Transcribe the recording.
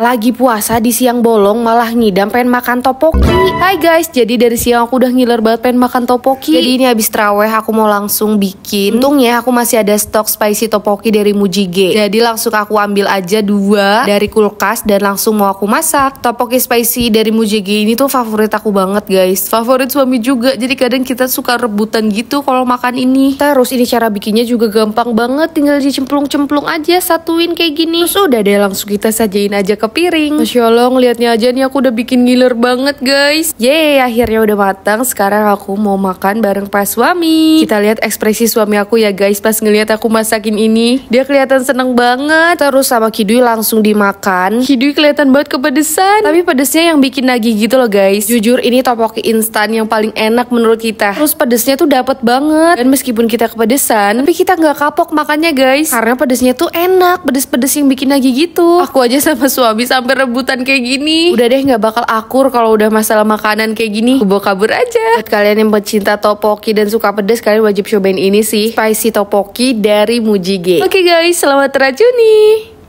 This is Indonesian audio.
Lagi puasa di siang bolong malah ngidam pengen makan topoki Hai guys, jadi dari siang aku udah ngiler banget pengen makan topoki Jadi ini habis traweh aku mau langsung bikin hmm. Untungnya aku masih ada stok spicy topoki dari Mujige Jadi langsung aku ambil aja dua dari kulkas dan langsung mau aku masak Topoki spicy dari Mujige ini tuh favorit aku banget guys Favorit suami juga, jadi kadang kita suka rebutan gitu kalau makan ini Terus ini cara bikinnya juga gampang banget, tinggal dicemplung-cemplung aja satuin kayak gini Terus udah deh langsung kita sajain aja ke piring. Masya Allah ngeliatnya aja nih aku udah bikin ngiler banget guys. Yeay akhirnya udah matang sekarang aku mau makan bareng pas suami. Kita lihat ekspresi suami aku ya guys pas ngeliat aku masakin ini. Dia kelihatan seneng banget. Terus sama Kidui langsung dimakan. Kidui kelihatan banget kepedesan. Tapi pedesnya yang bikin nagih gitu loh guys. Jujur ini topoki instan yang paling enak menurut kita. Terus pedesnya tuh dapet banget. Dan meskipun kita kepedesan tapi kita nggak kapok makannya guys. Karena pedesnya tuh enak. Pedes-pedes yang bikin nagih gitu. Aku aja sama suami habis sampai rebutan kayak gini. Udah deh nggak bakal akur kalau udah masalah makanan kayak gini. Aku bawa kabur aja. Buat kalian yang pecinta topoki dan suka pedes, kalian wajib cobain ini sih. Spicy topoki dari Mujige. Oke okay guys, selamat nih.